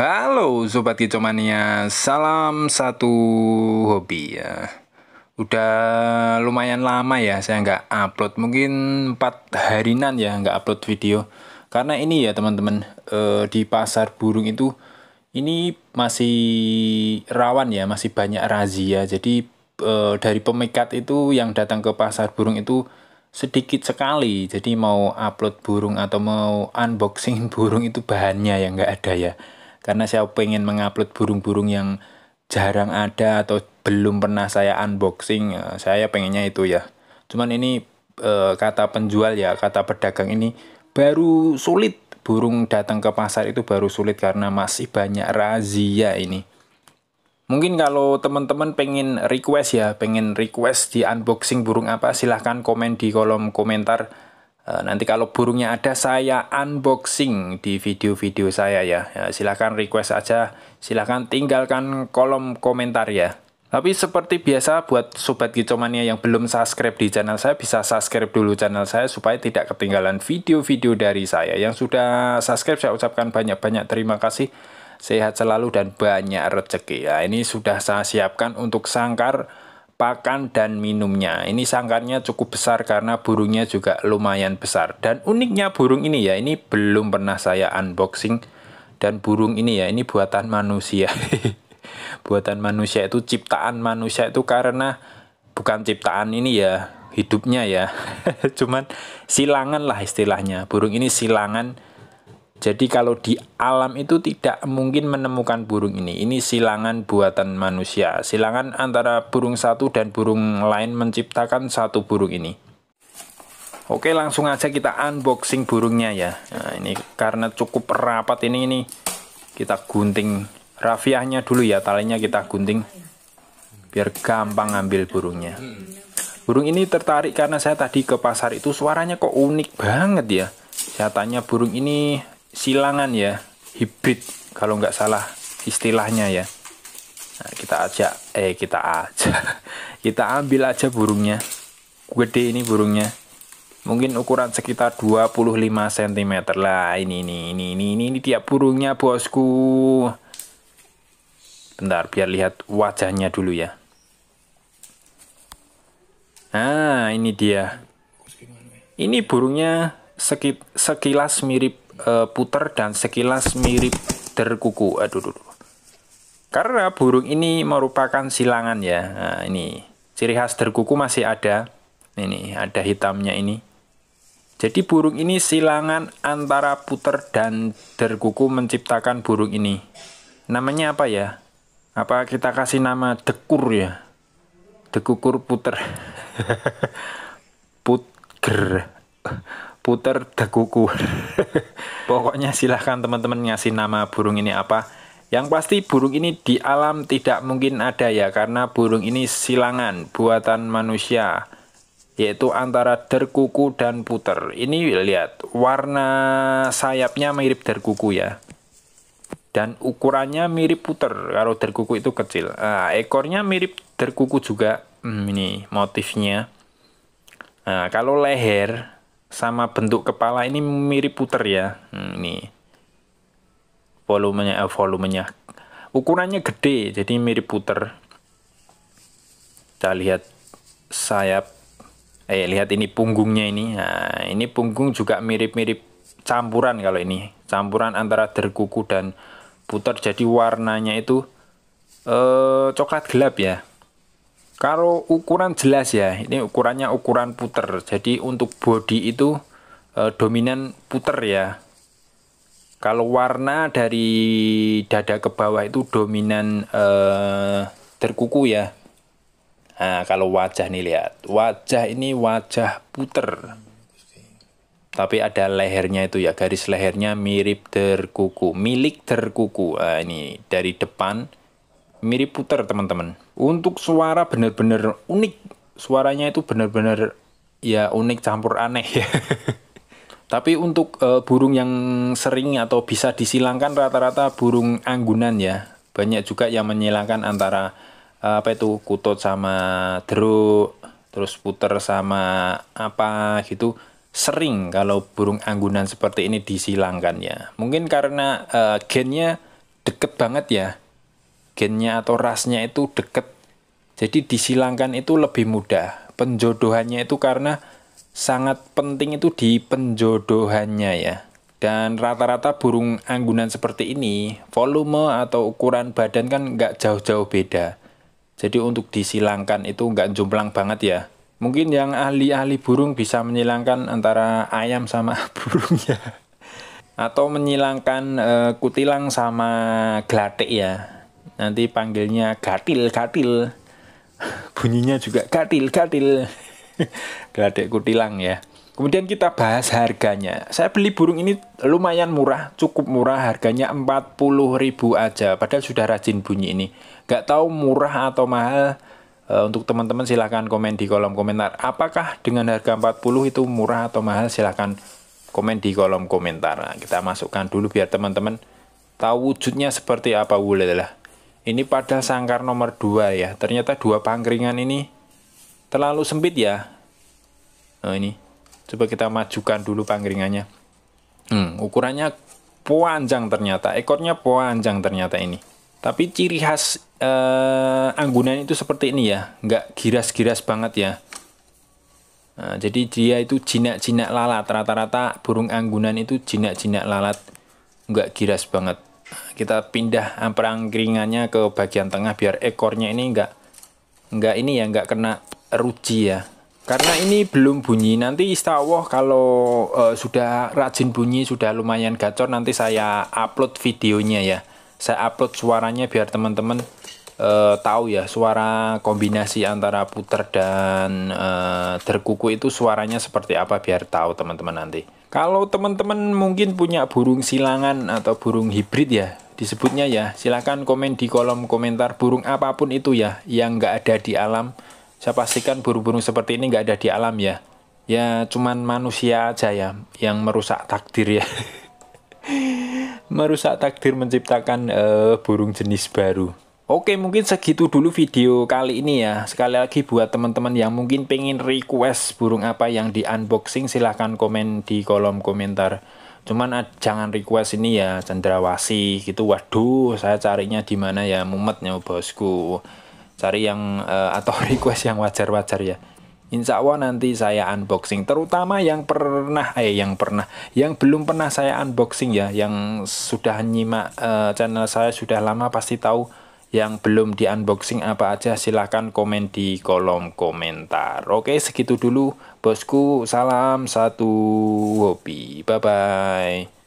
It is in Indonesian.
Halo Sobat Gecomania, salam satu hobi ya Udah lumayan lama ya saya nggak upload, mungkin 4 harinan ya nggak upload video Karena ini ya teman-teman, eh, di pasar burung itu ini masih rawan ya, masih banyak razia Jadi eh, dari pemikat itu yang datang ke pasar burung itu sedikit sekali Jadi mau upload burung atau mau unboxing burung itu bahannya yang nggak ada ya karena saya pengen mengupload burung-burung yang jarang ada atau belum pernah saya unboxing ya, saya pengennya itu ya cuman ini e, kata penjual ya kata pedagang ini baru sulit burung datang ke pasar itu baru sulit karena masih banyak razia ini Mungkin kalau teman-teman pengen request ya, pengen request di unboxing burung apa, silahkan komen di kolom komentar Eh, nanti kalau burungnya ada saya unboxing di video-video saya ya. ya. Silahkan request aja, silahkan tinggalkan kolom komentar ya. Tapi seperti biasa buat sobat Gicomania yang belum subscribe di channel saya bisa subscribe dulu channel saya supaya tidak ketinggalan video-video dari saya. Yang sudah subscribe saya ucapkan banyak-banyak terima kasih. Sehat selalu dan banyak rezeki ya. Ini sudah saya siapkan untuk sangkar pakan dan minumnya. Ini sangkarnya cukup besar karena burungnya juga lumayan besar. Dan uniknya burung ini ya, ini belum pernah saya unboxing. Dan burung ini ya, ini buatan manusia. buatan manusia itu ciptaan manusia itu karena bukan ciptaan ini ya, hidupnya ya. Cuman silangan lah istilahnya. Burung ini silangan jadi kalau di alam itu tidak mungkin menemukan burung ini. Ini silangan buatan manusia. Silangan antara burung satu dan burung lain menciptakan satu burung ini. Oke, langsung aja kita unboxing burungnya ya. Nah, ini karena cukup rapat ini ini kita gunting rafiahnya dulu ya, talinya kita gunting biar gampang ngambil burungnya. Burung ini tertarik karena saya tadi ke pasar itu suaranya kok unik banget ya. Saya tanya burung ini silangan ya, hibrid kalau nggak salah istilahnya ya. Nah, kita ajak, eh kita aja, kita ambil aja burungnya. Gede ini burungnya. Mungkin ukuran sekitar 25 cm lah. Ini ini ini ini ini, ini tiap burungnya bosku. Bentar, biar lihat wajahnya dulu ya. Nah, ini dia. Ini burungnya sekilas mirip uh, puter dan sekilas mirip derkuku. Aduh, aduh, Karena burung ini merupakan silangan ya. Nah, ini ciri khas derkuku masih ada. Ini ada hitamnya ini. Jadi burung ini silangan antara puter dan derkuku menciptakan burung ini. Namanya apa ya? Apa kita kasih nama dekur ya? Dekukur puter. Putger. Puter dekukur. Pokoknya silahkan teman-teman ngasih nama burung ini apa. Yang pasti burung ini di alam tidak mungkin ada ya karena burung ini silangan buatan manusia yaitu antara derkuku dan puter. Ini lihat warna sayapnya mirip derkuku ya. Dan ukurannya mirip puter kalau derkuku itu kecil. Nah, ekornya mirip derkuku juga. Hmm, ini motifnya. Nah, kalau leher sama bentuk kepala ini mirip puter ya. Hmm, ini volumenya eh, volumenya ukurannya gede jadi mirip puter. Kita lihat sayap eh lihat ini punggungnya ini. Nah, ini punggung juga mirip-mirip campuran kalau ini. Campuran antara derkuku dan puter jadi warnanya itu eh coklat gelap ya. Kalau ukuran jelas ya, ini ukurannya ukuran puter. Jadi untuk body itu e, dominan puter ya. Kalau warna dari dada ke bawah itu dominan e, terkuku ya. Nah, kalau wajah nih lihat, wajah ini wajah puter. Tapi ada lehernya itu ya, garis lehernya mirip terkuku, milik terkuku. Nah, ini dari depan mirip puter teman-teman untuk suara bener-bener unik suaranya itu bener-bener ya unik campur aneh ya tapi untuk e, burung yang sering atau bisa disilangkan rata-rata burung anggunan ya. Banyak juga yang menyilangkan antara eh, apa itu kutut sama deruk, terus puter sama apa gitu. Sering kalau burung anggunan seperti ini disilangkan ya. Mungkin karena uh, gennya deket banget ya gennya atau rasnya itu deket. Jadi disilangkan itu lebih mudah. Penjodohannya itu karena sangat penting itu di penjodohannya ya. Dan rata-rata burung anggunan seperti ini, volume atau ukuran badan kan nggak jauh-jauh beda. Jadi untuk disilangkan itu nggak jomplang banget ya. Mungkin yang ahli-ahli burung bisa menyilangkan antara ayam sama burung ya. Atau menyilangkan e, eh, kutilang sama gelatik ya nanti panggilnya gatil gatil bunyinya juga gatil gatil geladek kutilang ya kemudian kita bahas harganya saya beli burung ini lumayan murah cukup murah harganya 40.000 aja padahal sudah rajin bunyi ini gak tahu murah atau mahal eh, untuk teman-teman silahkan komen di kolom komentar apakah dengan harga 40 itu murah atau mahal silahkan komen di kolom komentar nah, kita masukkan dulu biar teman-teman tahu wujudnya seperti apa wulelah ini pada sangkar nomor 2 ya. Ternyata dua pangkringan ini terlalu sempit ya. Nah, ini. Coba kita majukan dulu pangkringannya. Hmm, ukurannya panjang ternyata. Ekornya panjang ternyata ini. Tapi ciri khas eh, anggunan itu seperti ini ya. Nggak giras-giras banget ya. Nah, jadi dia itu jinak-jinak lalat. Rata-rata burung anggunan itu jinak-jinak lalat, nggak giras banget kita pindah amperang geringannya ke bagian tengah biar ekornya ini enggak enggak ini ya enggak kena ruji ya karena ini belum bunyi nanti ista'wah kalau uh, sudah rajin bunyi sudah lumayan gacor nanti saya upload videonya ya saya upload suaranya biar teman-teman uh, tahu ya suara kombinasi antara puter dan uh, eh, terkuku itu suaranya seperti apa biar tahu teman-teman nanti kalau teman-teman mungkin punya burung silangan atau burung hibrid ya, disebutnya ya, silahkan komen di kolom komentar burung apapun itu ya, yang nggak ada di alam. Saya pastikan burung-burung seperti ini nggak ada di alam ya. Ya cuman manusia aja ya, yang merusak takdir ya. merusak takdir menciptakan uh, burung jenis baru. Oke mungkin segitu dulu video kali ini ya Sekali lagi buat teman-teman yang mungkin pengen request burung apa yang di unboxing Silahkan komen di kolom komentar Cuman jangan request ini ya cendrawasi gitu Waduh saya carinya di mana ya mumetnya bosku Cari yang uh, atau request yang wajar-wajar ya Insya Allah nanti saya unboxing terutama yang pernah eh yang pernah yang belum pernah saya unboxing ya yang sudah nyimak uh, channel saya sudah lama pasti tahu yang belum di unboxing apa aja silahkan komen di kolom komentar oke segitu dulu bosku salam satu hobi bye bye